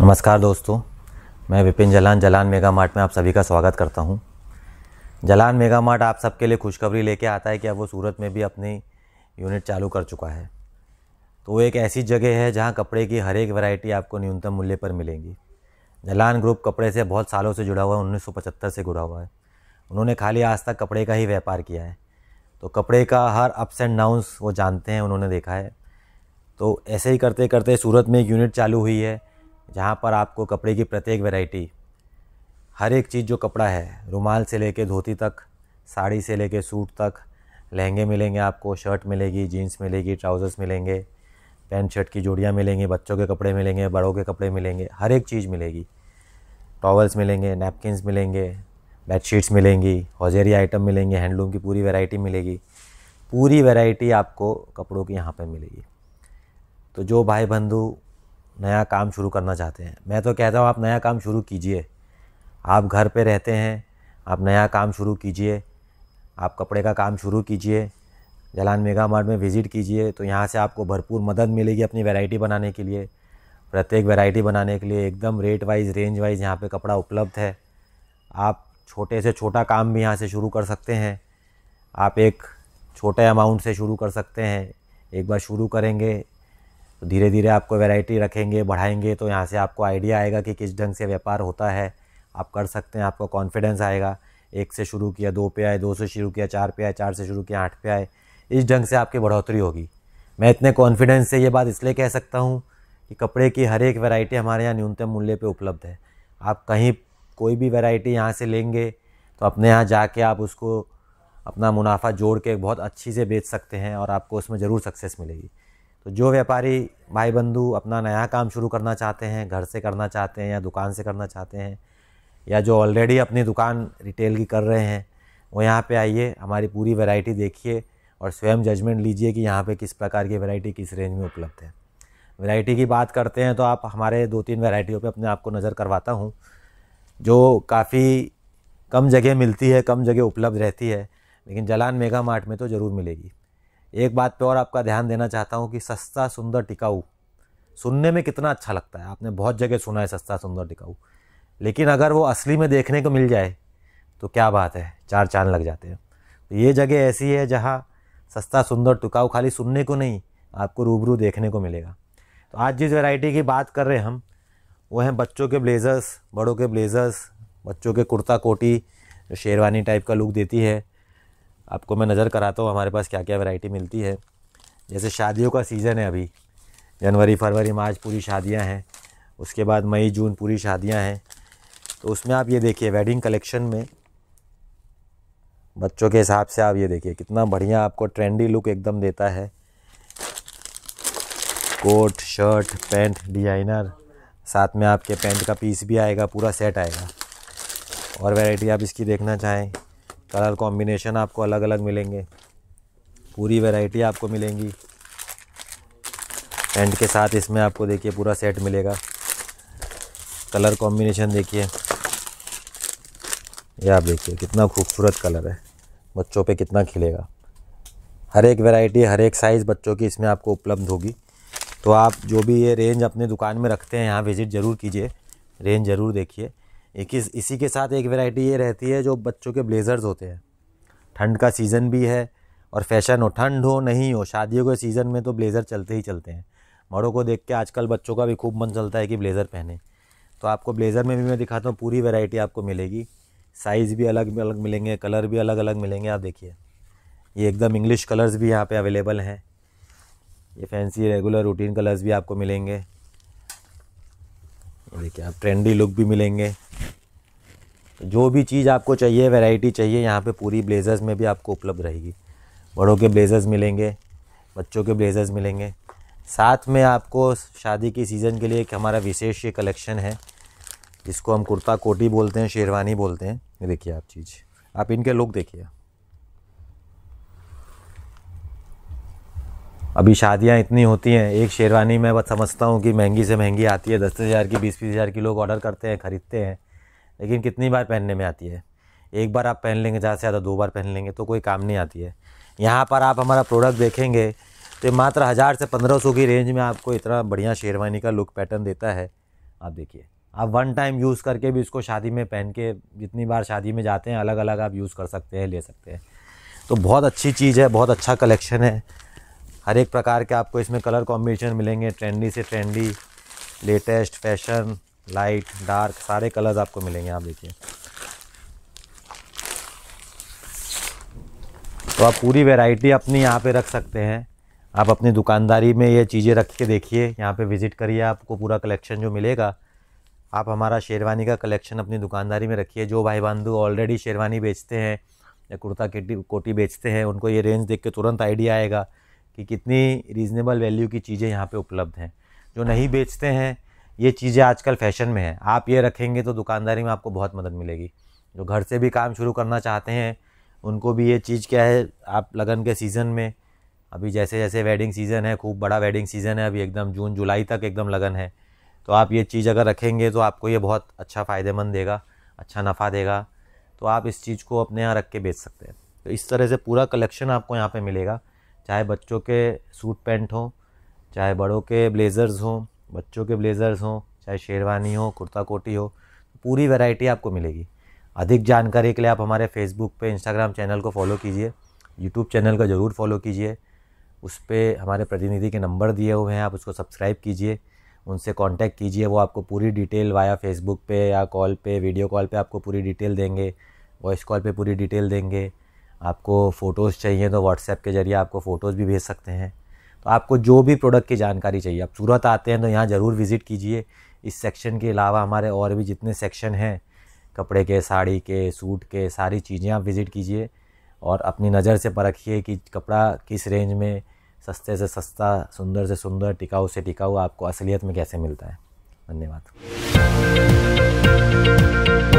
नमस्कार दोस्तों मैं विपिन जलान जलान मेगा मार्ट में आप सभी का स्वागत करता हूं जलान मेगा मार्ट आप सबके लिए खुशखबरी लेके आता है कि अब वो सूरत में भी अपनी यूनिट चालू कर चुका है तो वो एक ऐसी जगह है जहां कपड़े की हर एक वैरायटी आपको न्यूनतम मूल्य पर मिलेंगी जलान ग्रुप कपड़े से बहुत सालों से जुड़ा हुआ है उन्नीस से जुड़ा हुआ है उन्होंने खाली आज तक कपड़े का ही व्यापार किया है तो कपड़े का हर अप्स एंड डाउन्स वो जानते हैं उन्होंने देखा है तो ऐसे ही करते करते सूरत में एक यूनिट चालू हुई है जहाँ पर आपको कपड़े की प्रत्येक वैरायटी हर एक चीज़ जो कपड़ा है रुमाल से लेके धोती तक साड़ी से लेके सूट तक लहंगे मिलेंगे आपको शर्ट मिलेगी जीन्स मिलेगी ट्राउज़र्स मिलेंगे पैंट शर्ट की जोड़ियाँ मिलेंगी बच्चों के कपड़े मिलेंगे बड़ों के कपड़े मिलेंगे हर एक चीज़ मिलेगी टॉवल्स मिलेंगे नैपकिनस मिलेंगे बेडशीट्स मिलेंगी हॉजेरी आइटम मिलेंगे हैंडलूम की पूरी वैरायटी मिलेगी पूरी वैरायटी आपको कपड़ों की यहाँ पर मिलेगी तो जो भाई बंधु नया काम शुरू करना चाहते हैं मैं तो कहता हूँ आप नया काम शुरू कीजिए आप घर पे रहते हैं आप नया काम शुरू कीजिए आप कपड़े का काम शुरू कीजिए जलान मेगा मार्ट में विज़िट कीजिए तो यहाँ से आपको भरपूर मदद मिलेगी अपनी वैरायटी बनाने के लिए प्रत्येक वैरायटी बनाने के लिए एकदम रेट वाइज रेंज वाइज यहाँ पे कपड़ा उपलब्ध है आप छोटे से छोटा काम भी यहाँ से शुरू कर सकते हैं आप एक छोटे अमाउंट से शुरू कर सकते हैं एक बार शुरू करेंगे तो धीरे धीरे आपको वैरायटी रखेंगे बढ़ाएंगे तो यहाँ से आपको आइडिया आएगा कि किस ढंग से व्यापार होता है आप कर सकते हैं आपको कॉन्फिडेंस आएगा एक से शुरू किया दो पे आए दो से शुरू किया चार पे आए चार से शुरू किया आठ पे आए इस ढंग से आपकी बढ़ोतरी होगी मैं इतने कॉन्फिडेंस से ये बात इसलिए कह सकता हूँ कि कपड़े की हर एक वैरायटी हमारे यहाँ न्यूनतम मूल्य पर उपलब्ध है आप कहीं कोई भी वैरायटी यहाँ से लेंगे तो अपने यहाँ जाके आप उसको अपना मुनाफा जोड़ के बहुत अच्छी से बेच सकते हैं और आपको उसमें ज़रूर सक्सेस मिलेगी तो जो व्यापारी भाई बंधु अपना नया काम शुरू करना चाहते हैं घर से करना चाहते हैं या दुकान से करना चाहते हैं या जो ऑलरेडी अपनी दुकान रिटेल की कर रहे हैं वो यहाँ पे आइए हमारी पूरी वैरायटी देखिए और स्वयं जजमेंट लीजिए कि यहाँ पे किस प्रकार की वैरायटी किस रेंज में उपलब्ध है वैरायटी की बात करते हैं तो आप हमारे दो तीन वैरायटियों पे अपने आप को नज़र करवाता हूँ जो काफ़ी कम जगह मिलती है कम जगह उपलब्ध रहती है लेकिन जलान मेगा मार्ट में तो ज़रूर मिलेगी एक बात पे और आपका ध्यान देना चाहता हूँ कि सस्ता सुंदर टिकाऊ सुनने में कितना अच्छा लगता है आपने बहुत जगह सुना है सस्ता सुंदर टिकाऊ लेकिन अगर वो असली में देखने को मिल जाए तो क्या बात है चार चांद लग जाते हैं तो ये जगह ऐसी है जहाँ सस्ता सुंदर टिकाऊ खाली सुनने को नहीं आपको रूबरू देखने को मिलेगा तो आज जिस वैरायटी की बात कर रहे हैं हम वो हैं बच्चों के ब्लेज़र्स बड़ों के ब्लेज़र्स बच्चों के कुर्ता कोटी शेरवानी टाइप का लुक देती है आपको मैं नज़र कराता हूँ हमारे पास क्या क्या वैरायटी मिलती है जैसे शादियों का सीज़न है अभी जनवरी फरवरी मार्च पूरी शादियाँ हैं उसके बाद मई जून पूरी शादियाँ हैं तो उसमें आप ये देखिए वेडिंग कलेक्शन में बच्चों के हिसाब से आप ये देखिए कितना बढ़िया आपको ट्रेंडी लुक एकदम देता है कोट शर्ट पैंट डिजाइनर साथ में आपके पैंट का पीस भी आएगा पूरा सेट आएगा और वैरायटी आप इसकी देखना चाहें कलर कॉम्बिनेशन आपको अलग अलग मिलेंगे पूरी वैरायटी आपको मिलेंगी एंड के साथ इसमें आपको देखिए पूरा सेट मिलेगा कलर कॉम्बिनेशन देखिए ये आप देखिए कितना खूबसूरत कलर है बच्चों पे कितना खिलेगा हर एक वैरायटी हर एक साइज़ बच्चों की इसमें आपको उपलब्ध होगी तो आप जो भी ये रेंज अपने दुकान में रखते हैं यहाँ विज़िट ज़रूर कीजिए रेंज ज़रूर देखिए एक इस, इसी के साथ एक वैरायटी ये रहती है जो बच्चों के ब्लेज़र्स होते हैं ठंड का सीज़न भी है और फैशन हो ठंड हो नहीं हो शादियों के सीज़न में तो ब्लेज़र चलते ही चलते हैं मड़ों को देख के आजकल बच्चों का भी खूब मन चलता है कि ब्लेज़र पहने तो आपको ब्लेज़र में भी मैं दिखाता हूँ पूरी वैरायटी आपको मिलेगी साइज़ भी अलग अलग मिलेंगे कलर भी अलग अलग मिलेंगे आप देखिए ये एकदम इंग्लिश कलर्स भी यहाँ पे अवेलेबल हैं ये फैंसी रेगुलर रूटीन कलर्स भी आपको मिलेंगे देखिए आप ट्रेंडी लुक भी मिलेंगे जो भी चीज़ आपको चाहिए वैरायटी चाहिए यहाँ पे पूरी ब्लेज़र्स में भी आपको उपलब्ध रहेगी बड़ों के ब्लेज़र्स मिलेंगे बच्चों के ब्लेज़र्स मिलेंगे साथ में आपको शादी की सीज़न के लिए एक हमारा विशेष ये कलेक्शन है जिसको हम कुर्ता कोटी बोलते हैं शेरवानी बोलते हैं ये देखिए आप चीज़ आप इनके लुक देखिए अभी शादियां इतनी होती हैं एक शेरवानी मैं बस समझता हूँ कि महंगी से महंगी आती है दस हज़ार की बीस बीस हज़ार की लोग ऑर्डर करते हैं ख़रीदते हैं लेकिन कितनी बार पहनने में आती है एक बार आप पहन लेंगे ज़्यादा से ज़्यादा दो बार पहन लेंगे तो कोई काम नहीं आती है यहाँ पर आप हमारा प्रोडक्ट देखेंगे तो मात्र हज़ार से पंद्रह सौ की रेंज में आपको इतना बढ़िया शेरवानी का लुक पैटर्न देता है आप देखिए आप वन टाइम यूज़ करके भी इसको शादी में पहन के जितनी बार शादी में जाते हैं अलग अलग आप यूज़ कर सकते हैं ले सकते हैं तो बहुत अच्छी चीज़ है बहुत अच्छा कलेक्शन है हर एक प्रकार के आपको इसमें कलर कॉम्बिनेशन मिलेंगे ट्रेंडी से trendy latest fashion light dark सारे कलर्स आपको मिलेंगे आप देखिए तो आप पूरी वैरायटी अपनी यहाँ पे रख सकते हैं आप अपनी दुकानदारी में ये चीज़ें रख के देखिए यहाँ पे विज़िट करिए आपको पूरा कलेक्शन जो मिलेगा आप हमारा शेरवानी का कलेक्शन अपनी दुकानदारी में रखिए जो भाई बंधु ऑलरेडी शेरवानी बेचते हैं या कुर्ता किटी कोटी बेचते हैं उनको ये रेंज देख के तुरंत आइडिया आएगा कि कितनी रीज़नेबल वैल्यू की चीज़ें यहाँ पर उपलब्ध हैं जो नहीं बेचते हैं ये चीज़ें आजकल फैशन में है आप ये रखेंगे तो दुकानदारी में आपको बहुत मदद मिलेगी जो घर से भी काम शुरू करना चाहते हैं उनको भी ये चीज़ क्या है आप लगन के सीज़न में अभी जैसे जैसे वेडिंग सीज़न है खूब बड़ा वेडिंग सीज़न है अभी एकदम जून जुलाई तक एकदम लगन है तो आप ये चीज़ अगर रखेंगे तो आपको ये बहुत अच्छा फ़ायदेमंद देगा अच्छा नफ़ा देगा तो आप इस चीज़ को अपने यहाँ रख के बेच सकते हैं तो इस तरह से पूरा कलेक्शन आपको यहाँ पे मिलेगा चाहे बच्चों के सूट पैंट हों चाहे बड़ों के ब्लेज़र्स हों बच्चों के ब्लेज़र्स हों चाहे शेरवानी हो कुर्ता कोटी हो तो पूरी वैरायटी आपको मिलेगी अधिक जानकारी के लिए आप हमारे फेसबुक पे इंस्टाग्राम चैनल को फॉलो कीजिए यूट्यूब चैनल को ज़रूर फॉलो कीजिए उस पर हमारे प्रतिनिधि के नंबर दिए हुए हैं आप उसको सब्सक्राइब कीजिए उनसे कांटेक्ट कीजिए वो आपको पूरी डिटेल वाया फेसबुक पे या कॉल पे वीडियो कॉल पे आपको पूरी डिटेल देंगे वॉइस कॉल पे पूरी डिटेल देंगे आपको फ़ोटोज़ चाहिए तो व्हाट्सएप के ज़रिए आपको फ़ोटोज़ भी भेज सकते हैं तो आपको जो भी प्रोडक्ट की जानकारी चाहिए आप सूरत आते हैं तो यहाँ ज़रूर विज़िट कीजिए इस सेक्शन के अलावा हमारे और भी जितने सेक्शन हैं कपड़े के साड़ी के सूट के सारी चीज़ें आप विज़िट कीजिए और अपनी नज़र से परखिए कि कपड़ा किस रेंज में सस्ते से सस्ता सुंदर से सुंदर टिकाऊ से टिकाऊ आपको असलियत में कैसे मिलता है धन्यवाद